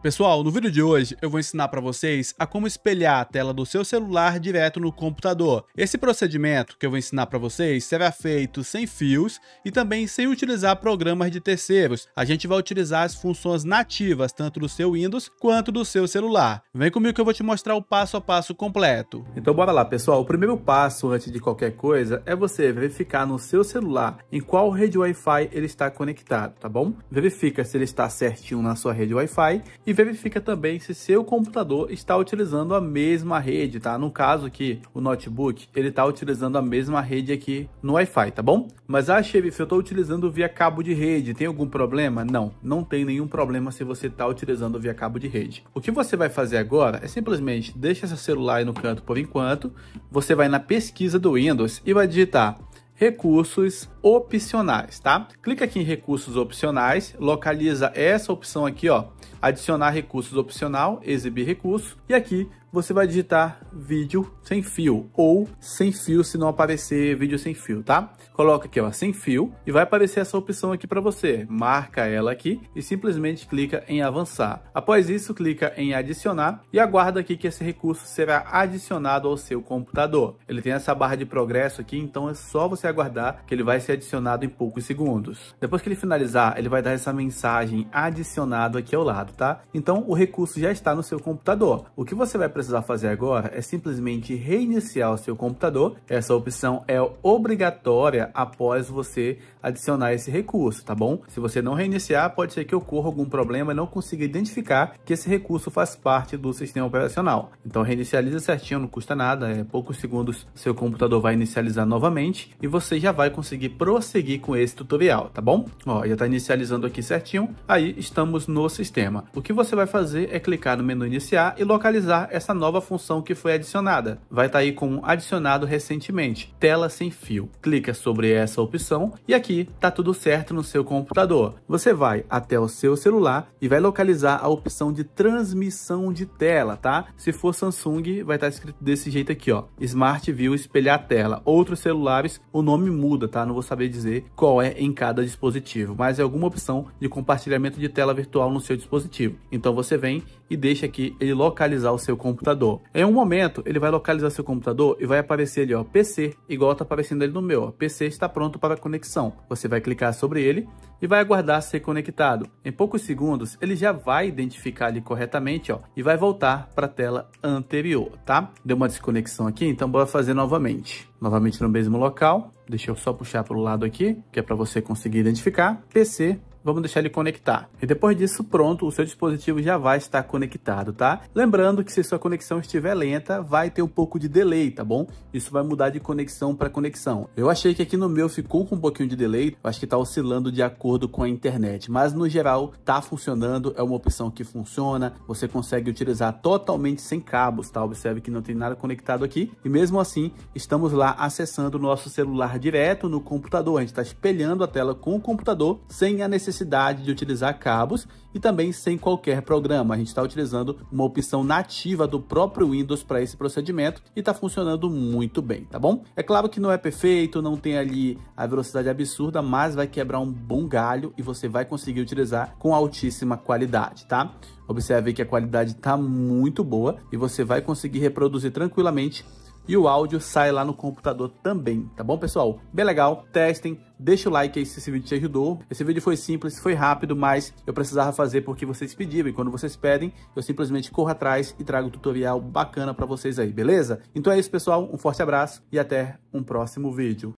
Pessoal, no vídeo de hoje eu vou ensinar para vocês a como espelhar a tela do seu celular direto no computador. Esse procedimento que eu vou ensinar para vocês será feito sem fios e também sem utilizar programas de terceiros. A gente vai utilizar as funções nativas tanto do seu Windows quanto do seu celular. Vem comigo que eu vou te mostrar o passo a passo completo. Então bora lá pessoal, o primeiro passo antes de qualquer coisa é você verificar no seu celular em qual rede Wi-Fi ele está conectado, tá bom? Verifica se ele está certinho na sua rede Wi-Fi e verifica também se seu computador está utilizando a mesma rede, tá? No caso aqui, o notebook, ele está utilizando a mesma rede aqui no Wi-Fi, tá bom? Mas, ah, xerife, eu estou utilizando via cabo de rede, tem algum problema? Não, não tem nenhum problema se você está utilizando via cabo de rede. O que você vai fazer agora é simplesmente deixa seu celular aí no canto por enquanto, você vai na pesquisa do Windows e vai digitar recursos opcionais, tá? Clica aqui em recursos opcionais, localiza essa opção aqui, ó, adicionar recursos opcional, exibir recurso, e aqui você vai digitar vídeo sem fio ou sem fio se não aparecer vídeo sem fio, tá? Coloca aqui, ó, sem fio e vai aparecer essa opção aqui para você. Marca ela aqui e simplesmente clica em avançar. Após isso, clica em adicionar e aguarda aqui que esse recurso será adicionado ao seu computador. Ele tem essa barra de progresso aqui, então é só você aguardar que ele vai ser adicionado em poucos segundos. Depois que ele finalizar, ele vai dar essa mensagem adicionado aqui ao lado, tá? Então o recurso já está no seu computador. O que você vai precisar fazer agora é simplesmente reiniciar o seu computador. Essa opção é obrigatória após você adicionar esse recurso, tá bom? Se você não reiniciar, pode ser que ocorra algum problema e não consiga identificar que esse recurso faz parte do sistema operacional. Então reinicializa certinho, não custa nada, é poucos segundos seu computador vai inicializar novamente e você já vai conseguir prosseguir com esse tutorial, tá bom? Ó, já está inicializando aqui certinho, aí estamos no sistema. O que você vai fazer é clicar no menu iniciar e localizar essa nova função que foi adicionada. Vai estar tá aí com adicionado recentemente, tela sem fio. Clica sobre essa opção e aqui está tudo certo no seu computador. Você vai até o seu celular e vai localizar a opção de transmissão de tela, tá? Se for Samsung, vai estar tá escrito desse jeito aqui, ó. Smart View espelhar tela. Outros celulares, o nome muda, tá? Não vou saber dizer qual é em cada dispositivo, mas é alguma opção de compartilhamento de tela virtual no seu dispositivo. Então você vem e deixa aqui ele localizar o seu computador. Em um momento, ele vai localizar seu computador e vai aparecer ali, ó, PC, igual tá aparecendo ali no meu, ó, PC está pronto para conexão. Você vai clicar sobre ele e vai aguardar ser conectado. Em poucos segundos, ele já vai identificar ali corretamente, ó, e vai voltar para a tela anterior, tá? Deu uma desconexão aqui, então bora fazer novamente. Novamente no mesmo local, Deixa eu só puxar para o lado aqui, que é para você conseguir identificar. PC vamos deixar ele conectar. E depois disso, pronto, o seu dispositivo já vai estar conectado, tá? Lembrando que se sua conexão estiver lenta, vai ter um pouco de delay, tá bom? Isso vai mudar de conexão para conexão. Eu achei que aqui no meu ficou com um pouquinho de delay, acho que tá oscilando de acordo com a internet, mas no geral tá funcionando, é uma opção que funciona, você consegue utilizar totalmente sem cabos, tá? Observe que não tem nada conectado aqui e mesmo assim estamos lá acessando o nosso celular direto no computador, a gente está espelhando a tela com o computador sem a necessidade necessidade de utilizar cabos e também sem qualquer programa. A gente está utilizando uma opção nativa do próprio Windows para esse procedimento e está funcionando muito bem, tá bom? É claro que não é perfeito, não tem ali a velocidade absurda, mas vai quebrar um bom galho e você vai conseguir utilizar com altíssima qualidade, tá? Observe que a qualidade está muito boa e você vai conseguir reproduzir tranquilamente e o áudio sai lá no computador também, tá bom, pessoal? Bem legal, testem, deixa o like aí se esse vídeo te ajudou. Esse vídeo foi simples, foi rápido, mas eu precisava fazer porque vocês pediram. E quando vocês pedem, eu simplesmente corro atrás e trago um tutorial bacana para vocês aí, beleza? Então é isso, pessoal. Um forte abraço e até um próximo vídeo.